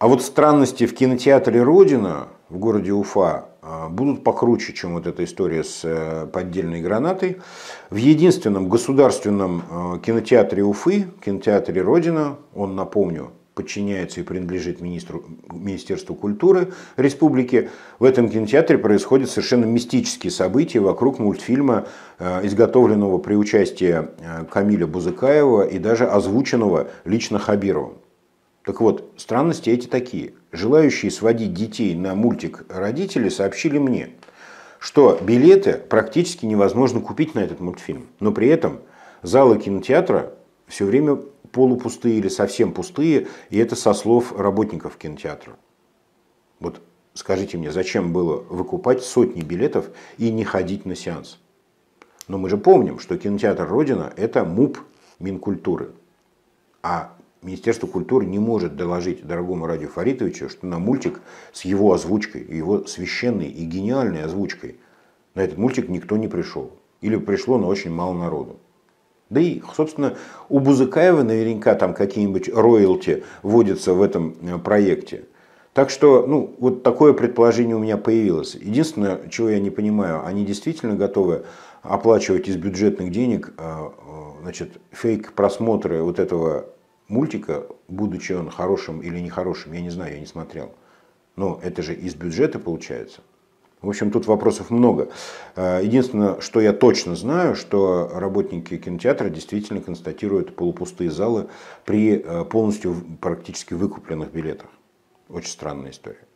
А вот странности в кинотеатре «Родина» в городе Уфа а, будут покруче, чем вот эта история с э, поддельной гранатой. В единственном государственном а, кинотеатре Уфы, кинотеатре «Родина», он, напомню, подчиняется и принадлежит министру, Министерству культуры республики. В этом кинотеатре происходят совершенно мистические события вокруг мультфильма, э, изготовленного при участии э, Камиля Бузыкаева и даже озвученного лично Хабировым. Так вот, странности эти такие. Желающие сводить детей на мультик родители сообщили мне, что билеты практически невозможно купить на этот мультфильм. Но при этом залы кинотеатра все время полупустые или совсем пустые, и это со слов работников кинотеатра. Вот скажите мне, зачем было выкупать сотни билетов и не ходить на сеанс? Но мы же помним, что кинотеатр «Родина» – это МУП Минкультуры. А Министерство культуры не может доложить дорогому Радию Фаритовичу, что на мультик с его озвучкой, его священной и гениальной озвучкой, на этот мультик никто не пришел. Или пришло но очень мало народу. Да и, собственно, у Бузыкаева наверняка там какие-нибудь роялти водятся в этом э, проекте. Так что, ну, вот такое предположение у меня появилось. Единственное, чего я не понимаю, они действительно готовы оплачивать из бюджетных денег э, э, значит, фейк-просмотры вот этого мультика, будучи он хорошим или нехорошим, я не знаю, я не смотрел. Но это же из бюджета получается. В общем, тут вопросов много. Э, единственное, что я точно знаю, что работники кинотеатра действительно констатируют полупустые залы при э, полностью практически выкупленных билетах. Очень странная история.